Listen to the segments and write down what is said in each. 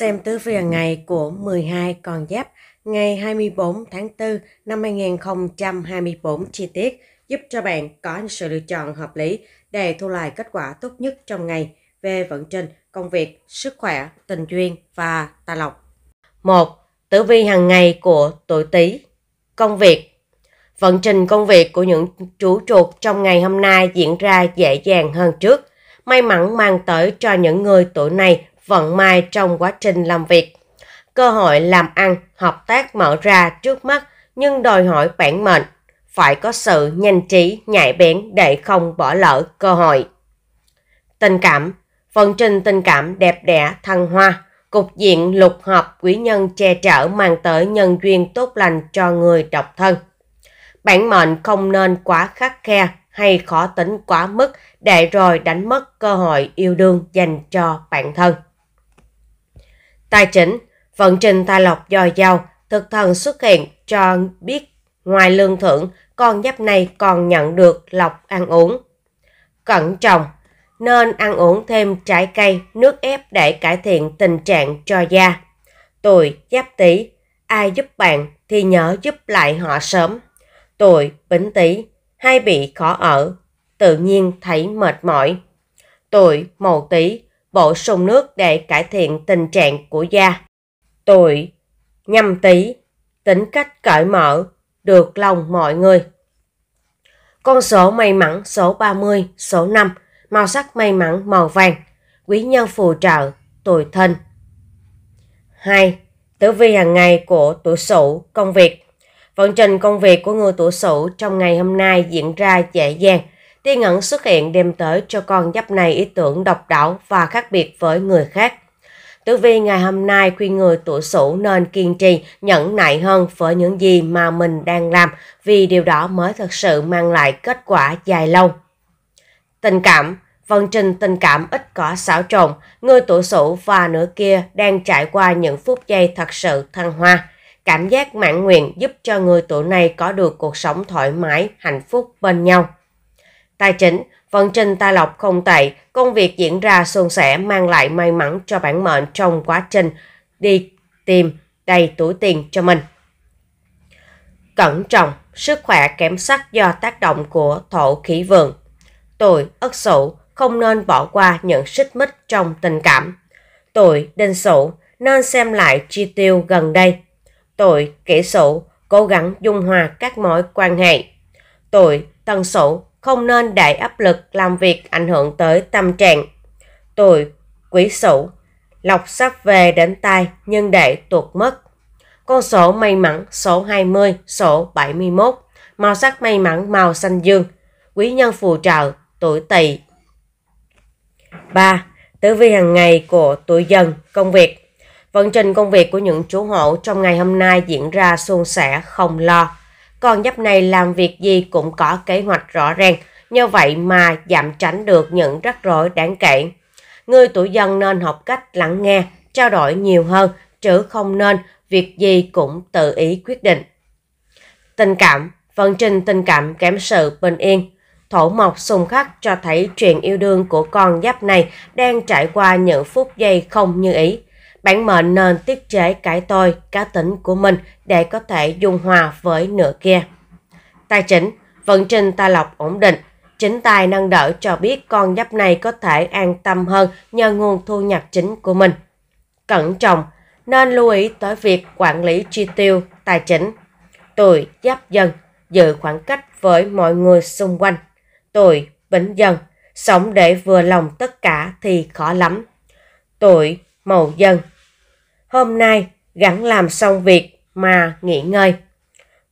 Xem tứ vi hàng ngày của 12 con giáp ngày 24 tháng 4 năm 2024 chi tiết giúp cho bạn có sự lựa chọn hợp lý để thu lại kết quả tốt nhất trong ngày về vận trình, công việc, sức khỏe, tình duyên và tài lộc. 1. Tử vi hàng ngày của tuổi Tý. Công việc Vận trình công việc của những chủ chuột trong ngày hôm nay diễn ra dễ dàng hơn trước. May mắn mang tới cho những người tuổi này vận may trong quá trình làm việc. Cơ hội làm ăn, hợp tác mở ra trước mắt nhưng đòi hỏi bản mệnh, phải có sự nhanh trí, nhạy bén để không bỏ lỡ cơ hội. Tình cảm phần trình tình cảm đẹp đẽ, thăng hoa, cục diện lục hợp quý nhân che chở mang tới nhân duyên tốt lành cho người độc thân. Bản mệnh không nên quá khắc khe hay khó tính quá mức để rồi đánh mất cơ hội yêu đương dành cho bản thân. Tài chỉnh, vận trình tài lộc dồi dào, thực thần xuất hiện cho biết ngoài lương thưởng, con giáp này còn nhận được lộc ăn uống. Cẩn trọng, nên ăn uống thêm trái cây, nước ép để cải thiện tình trạng cho da. Tuổi giáp tý, ai giúp bạn thì nhớ giúp lại họ sớm. Tuổi bính tý, hay bị khó ở, tự nhiên thấy mệt mỏi. Tuổi mậu tý, bổ sung nước để cải thiện tình trạng của da. Tuổi nhâm tý, tính cách cởi mở, được lòng mọi người. Con số may mắn số 30, số 5, màu sắc may mắn màu vàng, quý nhân phù trợ, tuổi thân. 2. Tử vi hàng ngày của tuổi Sửu, công việc. Vận trình công việc của người tuổi Sửu trong ngày hôm nay diễn ra dễ dàng, Tiên ẩn xuất hiện đem tới cho con giáp này ý tưởng độc đáo và khác biệt với người khác. Tử vi ngày hôm nay khuyên người tuổi Sửu nên kiên trì, nhẫn nại hơn với những gì mà mình đang làm vì điều đó mới thật sự mang lại kết quả dài lâu. Tình cảm Vận trình tình cảm ít có xáo trộn, người tuổi Sửu và nửa kia đang trải qua những phút giây thật sự thăng hoa. Cảm giác mãn nguyện giúp cho người tuổi này có được cuộc sống thoải mái, hạnh phúc bên nhau. Tài chính, vận trình tài lộc không tệ, công việc diễn ra suôn sẻ mang lại may mắn cho bản mệnh trong quá trình đi tìm đầy túi tiền cho mình. Cẩn trọng, sức khỏe kém sắc do tác động của thổ khí vượng. Tuổi Ất Sửu không nên bỏ qua những xích mích trong tình cảm. Tuổi Đinh Sửu nên xem lại chi tiêu gần đây. Tuổi Kỷ Sửu cố gắng dung hòa các mối quan hệ. Tuổi Tân Sửu không nên để áp lực làm việc ảnh hưởng tới tâm trạng. Tuổi quý sửu, lọc sắp về đến tay nhưng để tuột mất. Con số may mắn số 20, số 71, màu sắc may mắn màu xanh dương, quý nhân phù trợ tuổi tỵ. 3. Tử vi hàng ngày của tuổi dần, công việc. Vận trình công việc của những chú hộ trong ngày hôm nay diễn ra suôn sẻ, không lo. Con giáp này làm việc gì cũng có kế hoạch rõ ràng, như vậy mà giảm tránh được những rắc rối đáng kể. Người tuổi dân nên học cách lắng nghe, trao đổi nhiều hơn, chứ không nên việc gì cũng tự ý quyết định. Tình cảm, vận trình tình cảm kém sự bình yên. Thổ mộc xung khắc cho thấy chuyện yêu đương của con giáp này đang trải qua những phút giây không như ý bản mệnh nên tiết chế cải tôi, cá tính của mình để có thể dung hòa với nửa kia. Tài chính, vận trình tài lộc ổn định. Chính tài năng đỡ cho biết con giáp này có thể an tâm hơn nhờ nguồn thu nhập chính của mình. Cẩn trọng, nên lưu ý tới việc quản lý chi tiêu, tài chính. Tuổi giáp dần, giữ khoảng cách với mọi người xung quanh. Tuổi bính dần, sống để vừa lòng tất cả thì khó lắm. Tuổi màu dần. Hôm nay gắng làm xong việc mà nghỉ ngơi.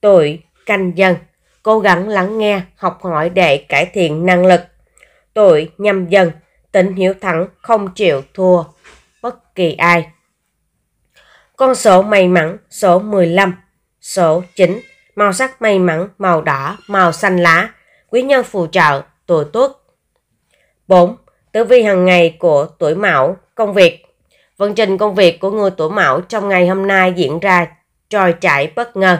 Tuổi canh dần, cố gắng lắng nghe, học hỏi để cải thiện năng lực. Tuổi nhâm dần, tính hiểu thẳng, không chịu thua bất kỳ ai. Con số may mắn số 15, số 9, màu sắc may mắn màu đỏ, màu xanh lá, quý nhân phù trợ, tuổi tuất. 4. Tử vi hàng ngày của tuổi mão, công việc. Vận trình công việc của người tuổi mão trong ngày hôm nay diễn ra trôi chảy bất ngờ.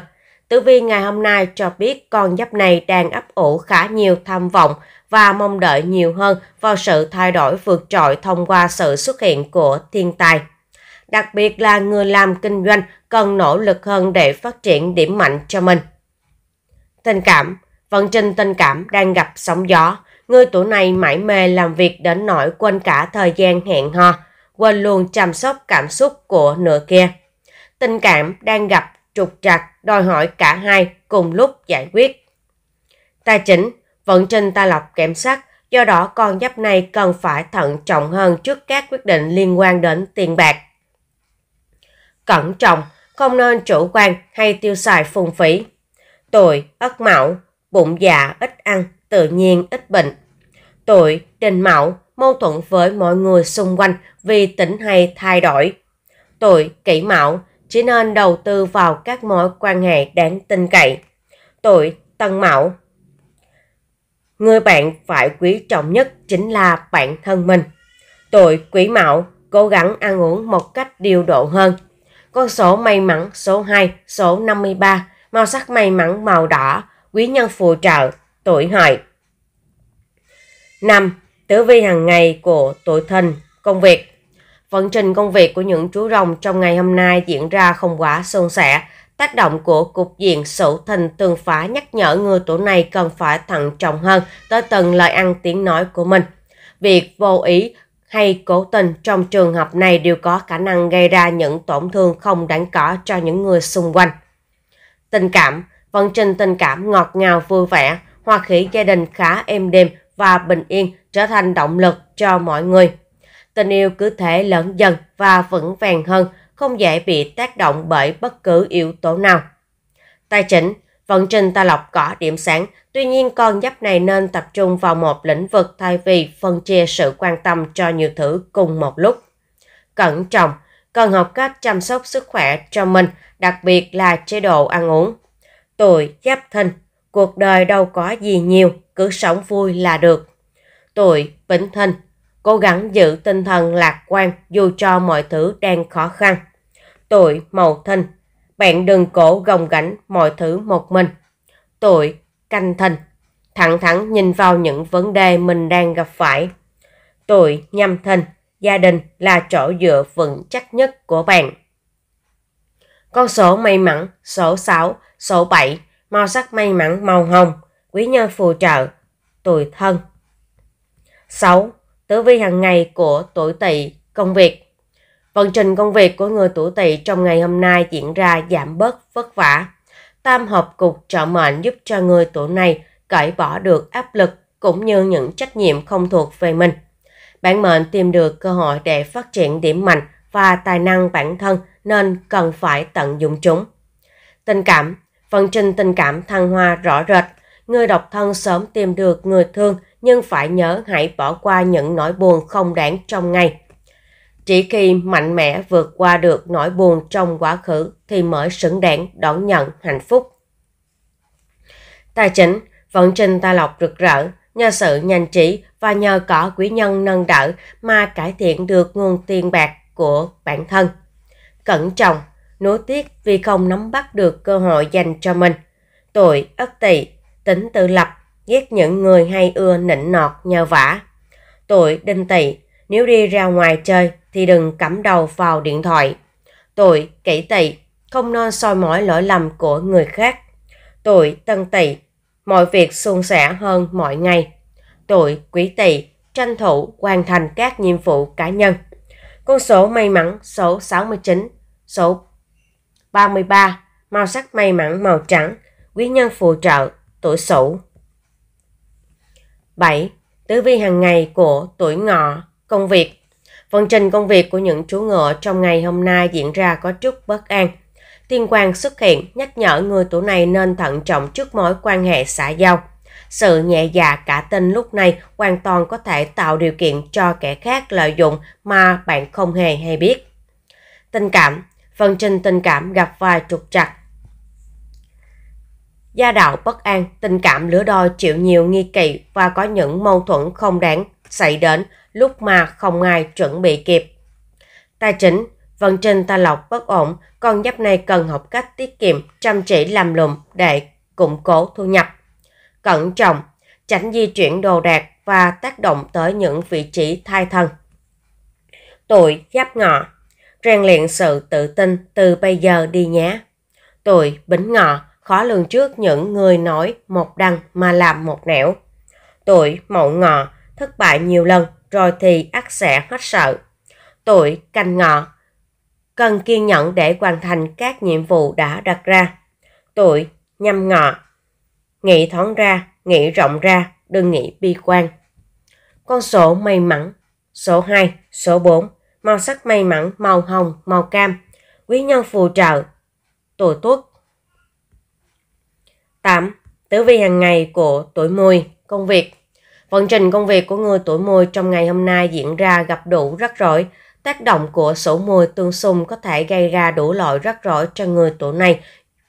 Tử vi ngày hôm nay cho biết con giáp này đang ấp ủ khá nhiều tham vọng và mong đợi nhiều hơn vào sự thay đổi vượt trội thông qua sự xuất hiện của thiên tài. Đặc biệt là người làm kinh doanh cần nỗ lực hơn để phát triển điểm mạnh cho mình. Tình cảm Vận trình tình cảm đang gặp sóng gió. Người tuổi này mãi mê làm việc đến nỗi quên cả thời gian hẹn hò quên luôn chăm sóc cảm xúc của nửa kia. Tình cảm đang gặp trục trặc đòi hỏi cả hai cùng lúc giải quyết. Tài chính, vận trình ta lọc kém sắc, do đó con giáp này cần phải thận trọng hơn trước các quyết định liên quan đến tiền bạc. Cẩn trọng, không nên chủ quan hay tiêu xài phung phí. Tuổi, ất mão, bụng dạ ít ăn, tự nhiên ít bệnh, tuổi, định mạo, mâu thuẫn với mọi người xung quanh vì tỉnh hay thay đổi. Tuổi, kỷ mạo, chỉ nên đầu tư vào các mối quan hệ đáng tin cậy. Tuổi, tân mạo, người bạn phải quý trọng nhất chính là bản thân mình. Tuổi quý mạo, cố gắng ăn uống một cách điều độ hơn. Con số may mắn số 2, số 53, màu sắc may mắn màu đỏ, quý nhân phù trợ, tuổi hợi. 5. Tử vi hàng ngày của tuổi thìn công việc Vận trình công việc của những chú rồng trong ngày hôm nay diễn ra không quá suôn sẻ. Tác động của cục diện sửu thìn tương phá nhắc nhở người tuổi này cần phải thận trọng hơn tới từng lời ăn tiếng nói của mình. Việc vô ý hay cố tình trong trường hợp này đều có khả năng gây ra những tổn thương không đáng có cho những người xung quanh. Tình cảm, vận trình tình cảm ngọt ngào vui vẻ, hoa khí gia đình khá êm đềm và bình yên trở thành động lực cho mọi người. Tình yêu cứ thể lớn dần và vững vàng hơn, không dễ bị tác động bởi bất cứ yếu tố nào. Tài chính Vận trình ta lọc có điểm sáng, tuy nhiên con giáp này nên tập trung vào một lĩnh vực thay vì phân chia sự quan tâm cho nhiều thứ cùng một lúc. Cẩn trọng, cần học cách chăm sóc sức khỏe cho mình, đặc biệt là chế độ ăn uống. Tuổi giáp thìn, cuộc đời đâu có gì nhiều, cứ sống vui là được. Tuổi Vĩnh Thìn cố gắng giữ tinh thần lạc quan dù cho mọi thứ đang khó khăn. Tuổi Mậu Thìn bạn đừng cổ gồng gánh mọi thứ một mình. Tuổi Canh Thìn thẳng thắn nhìn vào những vấn đề mình đang gặp phải. Tuổi Nhâm Thìn gia đình là chỗ dựa vững chắc nhất của bạn. Con số may mắn số 6, số 7, màu sắc may mắn màu hồng quý nhân phù trợ, tuổi thân. 6. Tử vi hàng ngày của tuổi tỵ công việc. Vận trình công việc của người tuổi tỵ trong ngày hôm nay diễn ra giảm bớt vất vả. Tam hợp cục trợ mệnh giúp cho người tuổi này cởi bỏ được áp lực cũng như những trách nhiệm không thuộc về mình. Bản mệnh tìm được cơ hội để phát triển điểm mạnh và tài năng bản thân nên cần phải tận dụng chúng. Tình cảm, vận trình tình cảm thăng hoa rõ rệt Người độc thân sớm tìm được người thương nhưng phải nhớ hãy bỏ qua những nỗi buồn không đáng trong ngày. Chỉ khi mạnh mẽ vượt qua được nỗi buồn trong quá khứ thì mới xứng đáng đón nhận hạnh phúc. Tài chính, vận trình tài lộc rực rỡ, nhờ sự nhanh trí và nhờ có quý nhân nâng đỡ mà cải thiện được nguồn tiền bạc của bản thân. Cẩn trọng, nối tiếc vì không nắm bắt được cơ hội dành cho mình. tội Ất Tỵ tính tự lập, ghét những người hay ưa nịnh nọt nhờ vả. Tuổi đinh tỵ, nếu đi ra ngoài chơi thì đừng cắm đầu vào điện thoại. Tuổi kỷ tỵ, không nên soi mỏi lỗi lầm của người khác. Tuổi tân tỵ, mọi việc suôn sẻ hơn mọi ngày. Tuổi quý tỵ, tranh thủ hoàn thành các nhiệm vụ cá nhân. Con số may mắn số 69, số 33, màu sắc may mắn màu trắng, quý nhân phù trợ tuổi Sửu. 7. Tứ vi hàng ngày của tuổi Ngọ, công việc. phần trình công việc của những chú ngựa trong ngày hôm nay diễn ra có chút bất an. Tiên quan xuất hiện nhắc nhở người tuổi này nên thận trọng trước mối quan hệ xã giao. Sự nhẹ dạ cả tin lúc này hoàn toàn có thể tạo điều kiện cho kẻ khác lợi dụng mà bạn không hề hay biết. Tình cảm Phần trình tình cảm gặp vài trục trặc Gia đạo bất an, tình cảm lửa đôi chịu nhiều nghi kỵ và có những mâu thuẫn không đáng xảy đến lúc mà không ai chuẩn bị kịp. Tài chính, vận trình ta lộc bất ổn, con giáp này cần học cách tiết kiệm, chăm chỉ làm lùm để củng cố thu nhập. Cẩn trọng, tránh di chuyển đồ đạc và tác động tới những vị trí thai thân. Tuổi giáp ngọ, rèn luyện sự tự tin từ bây giờ đi nhé. Tuổi bính ngọ, khó lường trước những người nói một đằng mà làm một nẻo. Tuổi mậu ngọ, thất bại nhiều lần rồi thì ác sẽ hết sợ. Tuổi canh ngọ, cần kiên nhẫn để hoàn thành các nhiệm vụ đã đặt ra. Tuổi nhâm ngọ, nghĩ thoáng ra, nghĩ rộng ra, đừng nghĩ bi quan. Con số may mắn, số 2, số 4, màu sắc may mắn màu hồng, màu cam, quý nhân phù trợ, tuổi tuất 8. Tử vi hàng ngày của tuổi mùi, công việc. Vận trình công việc của người tuổi mùi trong ngày hôm nay diễn ra gặp đủ rắc rối. Tác động của sổ mùi tương xung có thể gây ra đủ loại rắc rối cho người tuổi này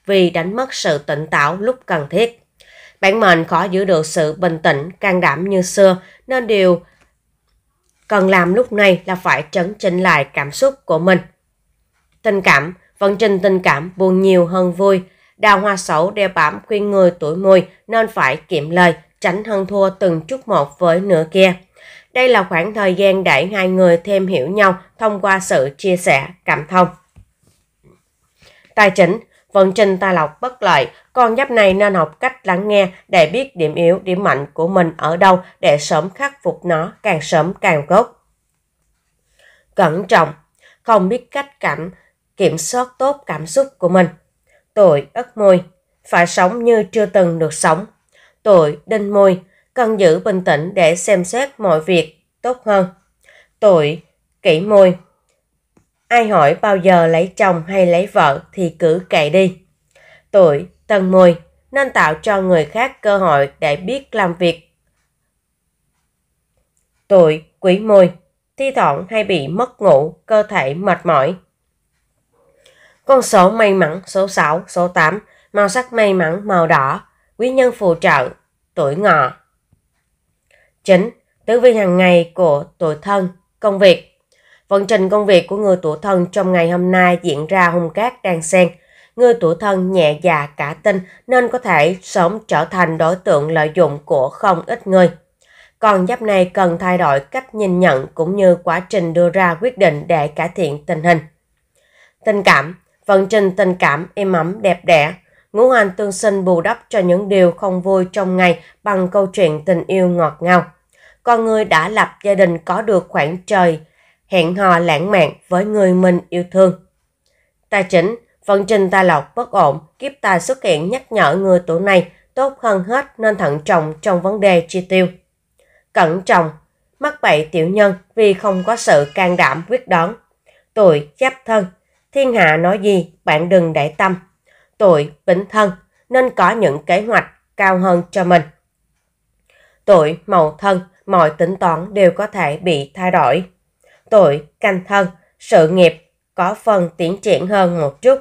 vì đánh mất sự tỉnh táo lúc cần thiết. Bản mệnh khó giữ được sự bình tĩnh, can đảm như xưa nên điều cần làm lúc này là phải chấn chỉnh lại cảm xúc của mình. Tình cảm, vận trình tình cảm buồn nhiều hơn vui, Đào hoa sẩu đeo bám khuyên người tuổi mùi nên phải kiệm lời, tránh hơn thua từng chút một với nửa kia. Đây là khoảng thời gian để hai người thêm hiểu nhau thông qua sự chia sẻ, cảm thông. Tài chính Vận trình tài lộc bất lợi, con giáp này nên học cách lắng nghe để biết điểm yếu, điểm mạnh của mình ở đâu để sớm khắc phục nó càng sớm càng tốt. Cẩn trọng, không biết cách cảm kiểm soát tốt cảm xúc của mình tội ất môi, phải sống như chưa từng được sống. Tội đinh môi, cần giữ bình tĩnh để xem xét mọi việc tốt hơn. Tội kỷ môi, ai hỏi bao giờ lấy chồng hay lấy vợ thì cứ kệ đi. tội tân môi nên tạo cho người khác cơ hội để biết làm việc. tội quý môi thi thoảng hay bị mất ngủ, cơ thể mệt mỏi. Con số may mắn số 6, số 8, màu sắc may mắn màu đỏ, quý nhân phù trợ, tuổi ngọ. 9. Tử vi hàng ngày của tuổi thân, công việc. Vận trình công việc của người tuổi thân trong ngày hôm nay diễn ra hung cát đang xen. Người tuổi thân nhẹ dạ cả tin nên có thể sớm trở thành đối tượng lợi dụng của không ít người. Còn giáp này cần thay đổi cách nhìn nhận cũng như quá trình đưa ra quyết định để cải thiện tình hình. Tình cảm vận trình tình cảm êm ấm đẹp đẽ. Ngũ Hành tương sinh bù đắp cho những điều không vui trong ngày bằng câu chuyện tình yêu ngọt ngào. Con người đã lập gia đình có được khoảng trời, hẹn hò lãng mạn với người mình yêu thương. Tài chính, vận trình tài lộc bất ổn, kiếp tài xuất hiện nhắc nhở người tuổi này tốt hơn hết nên thận trọng trong vấn đề chi tiêu. Cẩn trọng, mắc bậy tiểu nhân vì không có sự can đảm quyết đoán. Tuổi giáp thân, Thiên hạ nói gì, bạn đừng để tâm. Tuổi bính thân nên có những kế hoạch cao hơn cho mình. Tuổi mậu thân, mọi tính toán đều có thể bị thay đổi. Tuổi canh thân, sự nghiệp có phần tiến triển hơn một chút.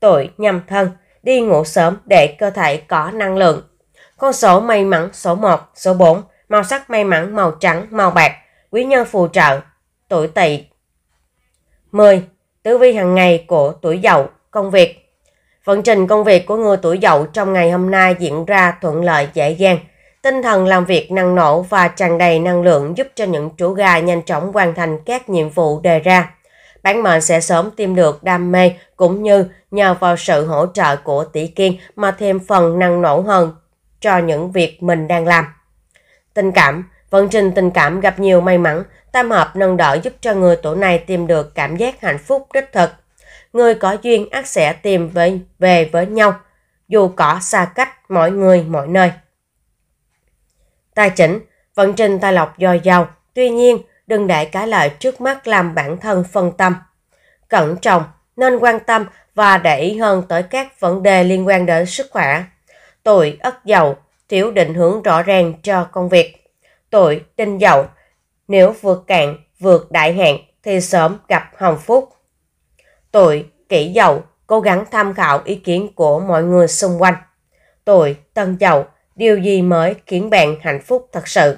Tuổi nhâm thân, đi ngủ sớm để cơ thể có năng lượng. Con số may mắn số 1, số 4, màu sắc may mắn màu trắng, màu bạc, quý nhân phù trợ, tuổi tỵ. 10 tư vi hàng ngày của tuổi dậu, công việc. Vận trình công việc của người tuổi dậu trong ngày hôm nay diễn ra thuận lợi dễ dàng. Tinh thần làm việc năng nổ và tràn đầy năng lượng giúp cho những chủ gà nhanh chóng hoàn thành các nhiệm vụ đề ra. Bản mệnh sẽ sớm tìm được đam mê cũng như nhờ vào sự hỗ trợ của tỷ kiên mà thêm phần năng nổ hơn cho những việc mình đang làm. Tình cảm Vận trình tình cảm gặp nhiều may mắn, Tam hợp nâng đỡ giúp cho người tuổi này tìm được cảm giác hạnh phúc đích thực. Người có duyên ắt sẽ tìm về, về với nhau, dù có xa cách mỗi người mỗi nơi. Tài chính, vận trình tài lộc dồi dào, tuy nhiên đừng để cái lợi trước mắt làm bản thân phân tâm. Cẩn trọng, nên quan tâm và để ý hơn tới các vấn đề liên quan đến sức khỏe. Tuổi ất dậu, thiếu định hướng rõ ràng cho công việc. Tuổi đinh dậu, nếu vượt cạn, vượt đại hạn thì sớm gặp hồng phúc. Tuổi kỷ dậu cố gắng tham khảo ý kiến của mọi người xung quanh. Tuổi tân dậu điều gì mới khiến bạn hạnh phúc thật sự.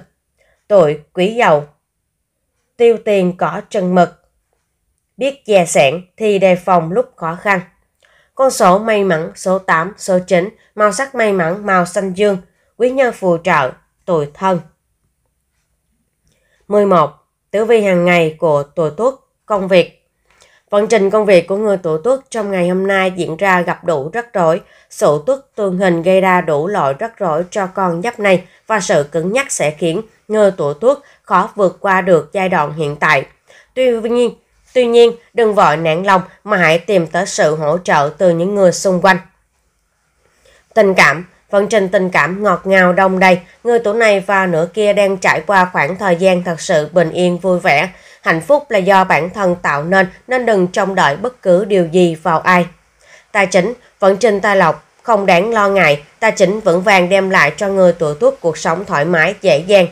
Tuổi quý dậu tiêu tiền có chừng mực. Biết dè sẻn thì đề phòng lúc khó khăn. Con số may mắn số 8, số 9, màu sắc may mắn màu xanh dương, quý nhân phù trợ, tuổi thân. 11. Tử vi hàng ngày của tuổi tuất công việc Vận trình công việc của người tuổi tuất trong ngày hôm nay diễn ra gặp đủ rắc rối. Sự tuất tương hình gây ra đủ loại rắc rối cho con giáp này và sự cứng nhắc sẽ khiến người tuổi tuất khó vượt qua được giai đoạn hiện tại. Tuy nhiên, tuy nhiên đừng vội nản lòng mà hãy tìm tới sự hỗ trợ từ những người xung quanh. Tình cảm Vận trình tình cảm ngọt ngào đông đầy, người tuổi này và nửa kia đang trải qua khoảng thời gian thật sự bình yên vui vẻ. Hạnh phúc là do bản thân tạo nên nên đừng trông đợi bất cứ điều gì vào ai. Tài chính, vận trình tài lộc không đáng lo ngại, tài chính vững vàng đem lại cho người tuổi tuất cuộc sống thoải mái dễ dàng.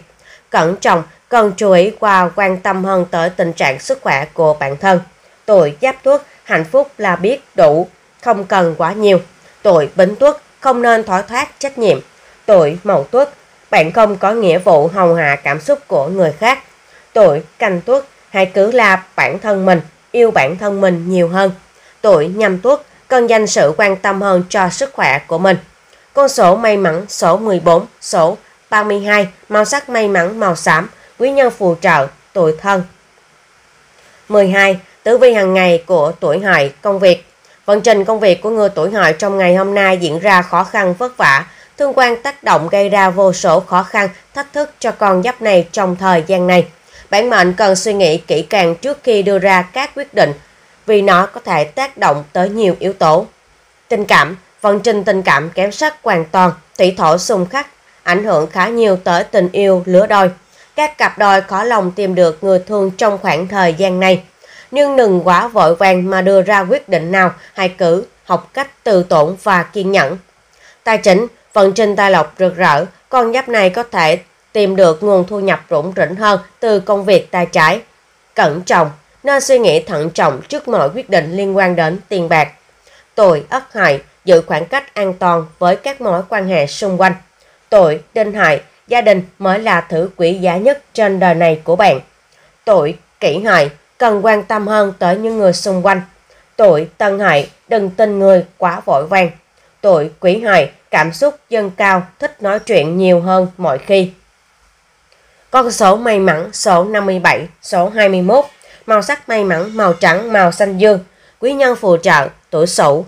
Cẩn trọng, cần chú ý qua quan tâm hơn tới tình trạng sức khỏe của bản thân. Tuổi Giáp Tuất, hạnh phúc là biết đủ, không cần quá nhiều. Tuổi Bính Tuất, không nên thoái thoát trách nhiệm. Tuổi mậu tuất, bạn không có nghĩa vụ hầu hạ cảm xúc của người khác. Tuổi canh tuất, hãy cứ là bản thân mình, yêu bản thân mình nhiều hơn. Tuổi nhâm tuất, cần dành sự quan tâm hơn cho sức khỏe của mình. Con số may mắn số 14, số 32, màu sắc may mắn màu xám, quý nhân phù trợ, tuổi thân. 12. Tử vi hàng ngày của tuổi hợi, công việc Vận trình công việc của người tuổi hợi trong ngày hôm nay diễn ra khó khăn vất vả, thương quan tác động gây ra vô số khó khăn, thách thức cho con giáp này trong thời gian này. Bản mệnh cần suy nghĩ kỹ càng trước khi đưa ra các quyết định, vì nó có thể tác động tới nhiều yếu tố. Tình cảm, vận trình tình cảm kém sắc hoàn toàn, thủy thổ xung khắc, ảnh hưởng khá nhiều tới tình yêu lứa đôi. Các cặp đôi khó lòng tìm được người thương trong khoảng thời gian này nhưng đừng quá vội vàng mà đưa ra quyết định nào, hãy cử học cách từ tổn và kiên nhẫn. Tài chính, vận trình tài lộc rực rỡ, con giáp này có thể tìm được nguồn thu nhập rủng rỉnh hơn từ công việc tay trái. Cẩn trọng, nên suy nghĩ thận trọng trước mọi quyết định liên quan đến tiền bạc. Tuổi Ất Hợi giữ khoảng cách an toàn với các mối quan hệ xung quanh. Tuổi Đinh Hợi, gia đình mới là thứ quý giá nhất trên đời này của bạn. Tuổi Kỷ Hợi, cần quan tâm hơn tới những người xung quanh. Tuổi Tân Hợi đừng tin người quá vội vàng. Tuổi Quý Hợi cảm xúc dâng cao, thích nói chuyện nhiều hơn mọi khi. Con số may mắn số 57, số 21, màu sắc may mắn màu trắng, màu xanh dương, quý nhân phù trợ, tuổi Sửu,